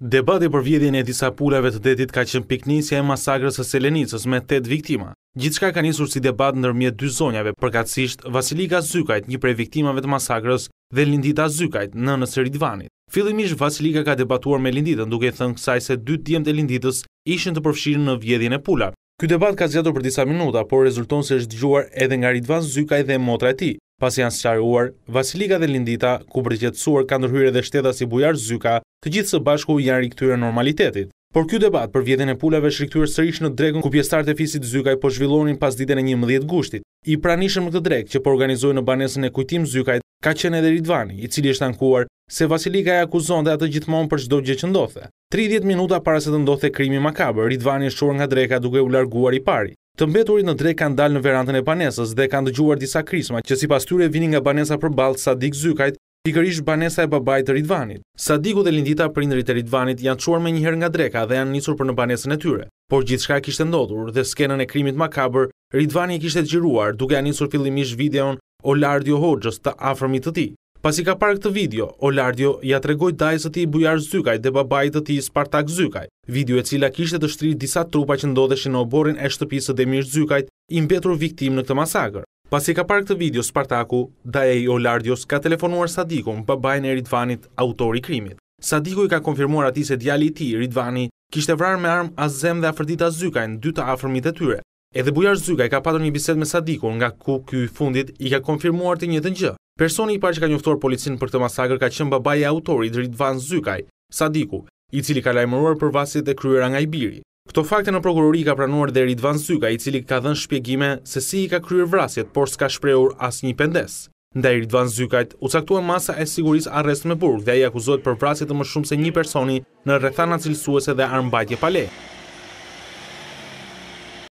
Debati për vjedhjen e disa pulave të detit ka qenë piknisja e masakrës së Selenicës me 8 viktima. Gjithçka ka nisur si debat ndërmjet dy zonjave, përkatësisht Vasilika Zykajt, një prej viktimave të masakrës, dhe Lindita Zykajt, nënës së Ridvanit. Fillimisht Vasilika ka debatuar me Linditën duke thënë kësaj se dy tjemë e Linditës ishin të përfshirë në vjedhjen e pulave. Ky debat ka zgjatur për disa minuta, por rezulton se është dëgjuar edhe nga Ridvan Zykaj dhe motra e tij. Pas janë sqaruar, Vasilika dhe Lindita, ku përgjetsuar ka ndërhyre dhe shteta si Bujar Zyka, të gjithë së bashku janë rikëtyre normalitetit. Por kjo debat për vjetin e pulave shriktyre sërish në dregën ku pjestarët e fisit Zykaj po zhvillonin pas ditën e një mëdhjet gushtit. I pranishëm në këtë dregë që po organizojë në banesën e kujtim Zykajt, ka qenë edhe Ridvani, i cili është ankuar se Vasilika e akuzon dhe atë gjithmonë për qdo gjë që 30 minuta para se të ndodhe krimi makabër, Ridvani është shurë nga dreka duke u larguar i pari. Të mbeturit në drejt kanë dalë në verantën e banesës dhe kanë dëgjuar disa krisma që si pas tyre vini nga banesa për balt Sadik Zykajt, pikërish banesa e babaj të Ridvanit. Sadiku dhe Lindita prindri të Ridvanit janë quar me njëherë nga dreka dhe janë njësur për në banesën e tyre. Por gjithë shka kishtë ndodhur dhe skenën e krimit makabër, Ritvani kishtë të gjiruar duke janë njësur fillimish videon o lardjo hoqës të afrëmit të ti. Pas i ka parë këtë video, Olardjo ja tregoj dajës të ti Bujar Zykaj dhe babajt të ti Spartak Zykaj. Video e cila kishtë të shtri disa trupa që ndodheshin në oborin e shtëpisë dhe Demir Zykajt i mbetru viktim në këtë masakër. Pas i ka parë këtë video, Spartaku, dajë i Olardjos ka telefonuar Sadikon, babajnë e Ritvanit, autori krimit. Sadiku i ka konfirmuar ati se djali ti, Ritvani, kishte vrarë me armë Azem dhe Afrdita Zykaj në dy të afrmit e tyre. Edhe Bujar Zykaj ka patur një biset me Sadikon nga ku kuj fundit i ka konfirmuar të një dëngjë. Personi i parë që ka njoftuar policinë për këtë masakër ka qenë babai i autorit Ridvan Zykaj, Sadiku, i cili ka lajmëruar për vrasjet e kryera nga Ibiri. Këto fakte në prokurori ka pranuar dhe Ridvan Zykaj, i cili ka dhënë shpjegime se si i ka kryer vrasjet, por s'ka shprehur asnjë pendes. Ndaj Ridvan Zykajt u caktuan masa e sigurisë arrest me burg dhe ai akuzohet për vrasje të më shumë se një personi në rrethana cilësuese dhe armbajtje pale.